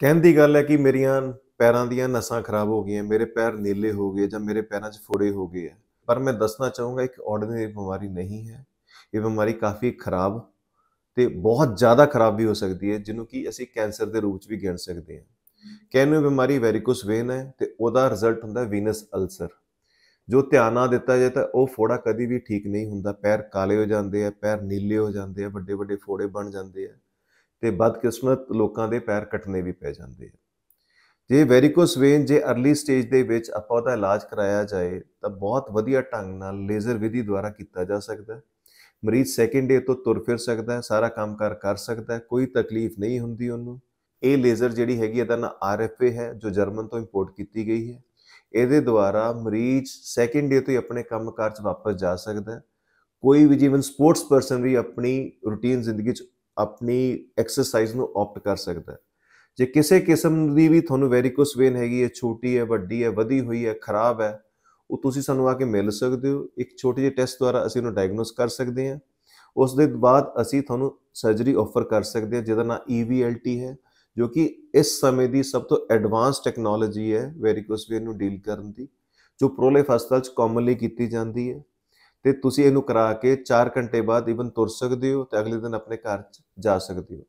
ਕਹਿੰਦੀ ਗੱਲ ਹੈ ਕਿ ਮੇਰੀਆਂ ਪੈਰਾਂ ਦੀਆਂ ਨਸਾਂ ਖਰਾਬ ਹੋ ਗਈਆਂ ਮੇਰੇ ਪੈਰ ਨੀਲੇ ਹੋ ਗਏ ਜਾਂ ਮੇਰੇ ਪੈਰਾਂ 'ਚ ਫੋੜੇ ਹੋ ਗਏ ਆ ਪਰ ਮੈਂ ਦੱਸਣਾ ਚਾਹੂੰਗਾ ਇੱਕ ਆਰਡੀਨਰੀ ਬਿਮਾਰੀ ਨਹੀਂ ਹੈ ਇਹ ਬਿਮਾਰੀ ਕਾਫੀ ਖਰਾਬ ਤੇ ਬਹੁਤ ਜ਼ਿਆਦਾ ਖਰਾਬ ਵੀ ਹੋ ਸਕਦੀ ਹੈ ਜਿਹਨੂੰ ਕਿ ਅਸੀਂ ਕੈਂਸਰ ਦੇ ਰੂਪ 'ਚ ਵੀ ਗਿਣ ਸਕਦੇ ਹਾਂ ਕੈਨੋ ਬਿਮਾਰੀ ਵੈਰੀਕਸ ਵੇਨ ਹੈ ਤੇ ਉਹਦਾ ਰਿਜ਼ਲਟ ਹੁੰਦਾ ਵੀਨਸ ਅਲਸਰ ਜੋ ਧਿਆਨ ਨਾ ਦਿੱਤਾ ਜਾਏ ਤਾਂ ਉਹ ਫੋੜਾ ਕਦੀ ਵੀ ਠੀਕ ਨਹੀਂ ਹੁੰਦਾ ਪੈਰ ਕਾਲੇ ਹੋ ਜਾਂਦੇ ਆ ਪੈਰ ਨੀਲੇ ਹੋ ਜਾਂਦੇ ਆ ਵੱਡੇ ਵੱਡੇ ਫੋੜੇ ਬਣ ਜਾਂਦੇ ਆ ਤੇ ਬਦਕਿਸਮਤ ਲੋਕਾਂ ਦੇ ਪੈਰ ਕੱਟਨੇ ਵੀ ਪੈ ਜਾਂਦੇ ਆ ਜੇ ਵੈਰੀਕੋਸ ਵੇਨ ਜੇ अर्ਲੀ ਸਟੇਜ ਦੇ ਵਿੱਚ ਆਪਾਂ ਉਹਦਾ ਇਲਾਜ ਕਰਾਇਆ ਜਾਏ ਤਾਂ ਬਹੁਤ ਵਧੀਆ ਢੰਗ ਨਾਲ ਲੇਜ਼ਰ ਵਿਧੀ ਦੁਆਰਾ ਕੀਤਾ ਜਾ ਸਕਦਾ ਮਰੀਜ਼ ਸੈਕਿੰਡ ਡੇ ਤੋਂ ਤੁਰ ਫਿਰ ਸਕਦਾ ਹੈ ਸਾਰਾ ਕੰਮਕਾਰ ਕਰ ਸਕਦਾ ਕੋਈ ਤਕਲੀਫ ਨਹੀਂ ਹੁੰਦੀ ਉਹਨੂੰ ਇਹ ਲੇਜ਼ਰ ਜਿਹੜੀ ਹੈਗੀ ਇਹਦਾ ਨਾਮ ਆਰਐਫਏ ਹੈ ਜੋ ਜਰਮਨ ਤੋਂ ਇੰਪੋਰਟ ਕੀਤੀ ਗਈ ਹੈ ਇਹਦੇ ਦੁਆਰਾ ਮਰੀਜ਼ ਸੈਕਿੰਡ ਡੇ ਤੋਂ ਹੀ ਆਪਣੇ ਕੰਮਕਾਰ 'ਚ ਵਾਪਸ ਜਾ ਸਕਦਾ ਕੋਈ ਵੀ ਜੀਵਨ ਸਪੋਰਟਸ ਪਰਸਨ ਵੀ ਆਪਣੀ ਰੁਟੀਨ ਜ਼ਿੰਦਗੀ 'ਚ ਆਪਣੀ ਐਕਸਰਸਾਈਜ਼ ਨੂੰ ਆਪਟ ਕਰ ਸਕਦਾ ਹੈ ਜੇ ਕਿਸੇ ਕਿਸਮ ਦੀ ਵੀ ਤੁਹਾਨੂੰ ਵੈਰੀਕਸ ਵੇਨ ਹੈਗੀ ਹੈ ਛੋਟੀ ਹੈ ਵੱਡੀ ਹੈ ਵਧੀ ਹੋਈ ਹੈ ਖਰਾਬ ਹੈ ਉਹ ਤੁਸੀਂ ਸਾਨੂੰ ਆ ਕੇ ਮਿਲ ਸਕਦੇ ਹੋ ਇੱਕ ਛੋਟੀ ਜਿਹੀ ਟੈਸਟ ਦੁਆਰਾ ਅਸੀਂ ਉਹਨੂੰ ਡਾਇਗਨੋਸ ਕਰ ਸਕਦੇ ਹਾਂ ਉਸ ਦੇ ਬਾਅਦ ਅਸੀਂ ਤੁਹਾਨੂੰ ਸਰਜਰੀ ਆਫਰ ਕਰ ਸਕਦੇ ਹਾਂ ਜਿਹਦਾ ਨਾਮ EVLT ਹੈ ਜੋ ਕਿ ਇਸ ਸਮੇਂ ਦੀ ਸਭ ਤੋਂ ਐਡਵਾਂਸ ਟੈਕਨੋਲੋਜੀ ਹੈ ਵੈਰੀਕਸ ਵੇਨ ਨੂੰ ਡੀਲ ਕਰਨ ਦੀ ਜੋ ਪ੍ਰੋਲੇਫ ਹਸਪਤਾਲ 'ਚ ਕਾਮਨਲੀ ਕੀਤੀ ਜਾਂਦੀ ਹੈ ਤੇ ਤੁਸੀਂ ਇਹਨੂੰ ਕਰਾ ਕੇ 4 ਘੰਟੇ ਬਾਅਦ ਈਵਨ ਤੁਰ ਸਕਦੇ ਹੋ ਤੇ ਅਗਲੇ ਦਿਨ ਆਪਣੇ ਘਰ ਜਾ ਸਕਦੇ ਹੋ